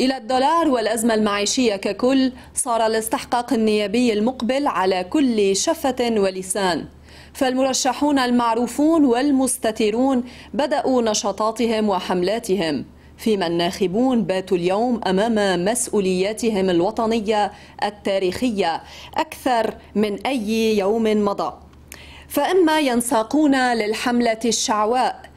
إلى الدولار والأزمة المعيشية ككل صار الاستحقاق النيابي المقبل على كل شفة ولسان فالمرشحون المعروفون والمستترون بدأوا نشاطاتهم وحملاتهم فيما الناخبون باتوا اليوم امام مسؤولياتهم الوطنيه التاريخيه اكثر من اي يوم مضى فاما ينساقون للحمله الشعواء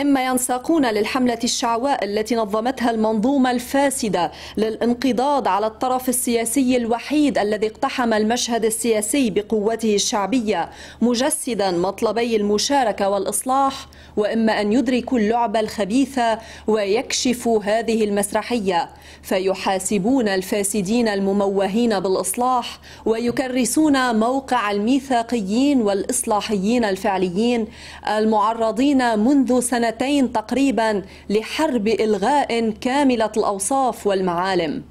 إما ينساقون للحملة الشعواء التي نظمتها المنظومة الفاسدة للانقضاض على الطرف السياسي الوحيد الذي اقتحم المشهد السياسي بقوته الشعبية مجسدا مطلبي المشاركة والإصلاح وإما أن يدركوا اللعبة الخبيثة ويكشفوا هذه المسرحية فيحاسبون الفاسدين المموهين بالإصلاح ويكرسون موقع الميثاقيين والإصلاحيين الفعليين المعرضين منذ سنة سنتين تقريبا لحرب إلغاء كاملة الأوصاف والمعالم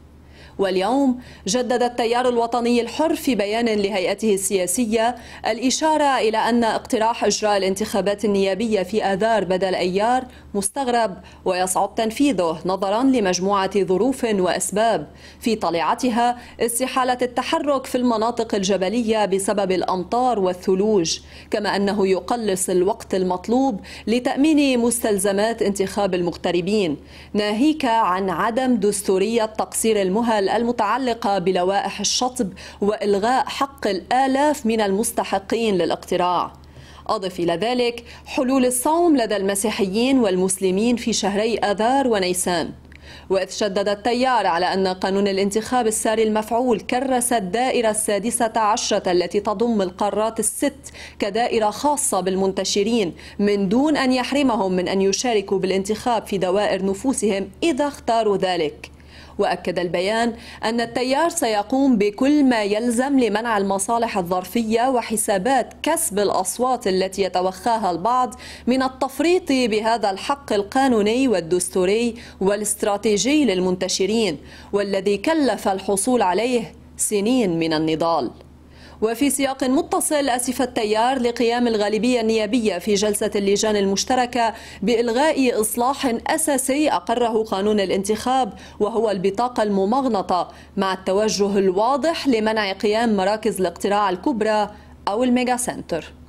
واليوم جدد التيار الوطني الحر في بيان لهيئته السياسية الإشارة إلى أن اقتراح إجراء الانتخابات النيابية في آذار بدل أيار مستغرب ويصعب تنفيذه نظرا لمجموعة ظروف وأسباب في طليعتها استحالة التحرك في المناطق الجبلية بسبب الأمطار والثلوج كما أنه يقلص الوقت المطلوب لتأمين مستلزمات انتخاب المغتربين ناهيك عن عدم دستورية تقصير المهل الجمل المتعلقة بلوائح الشطب وإلغاء حق الآلاف من المستحقين للاقتراع أضف إلى ذلك حلول الصوم لدى المسيحيين والمسلمين في شهري آذار ونيسان وإذ شدد التيار على أن قانون الانتخاب الساري المفعول كرس الدائرة السادسة عشرة التي تضم القارات الست كدائرة خاصة بالمنتشرين من دون أن يحرمهم من أن يشاركوا بالانتخاب في دوائر نفوسهم إذا اختاروا ذلك وأكد البيان أن التيار سيقوم بكل ما يلزم لمنع المصالح الظرفية وحسابات كسب الأصوات التي يتوخاها البعض من التفريط بهذا الحق القانوني والدستوري والاستراتيجي للمنتشرين والذي كلف الحصول عليه سنين من النضال وفي سياق متصل أسف التيار لقيام الغالبية النيابية في جلسة اللجان المشتركة بإلغاء إصلاح أساسي أقره قانون الانتخاب وهو البطاقة الممغنطة مع التوجه الواضح لمنع قيام مراكز الاقتراع الكبرى أو الميجا سنتر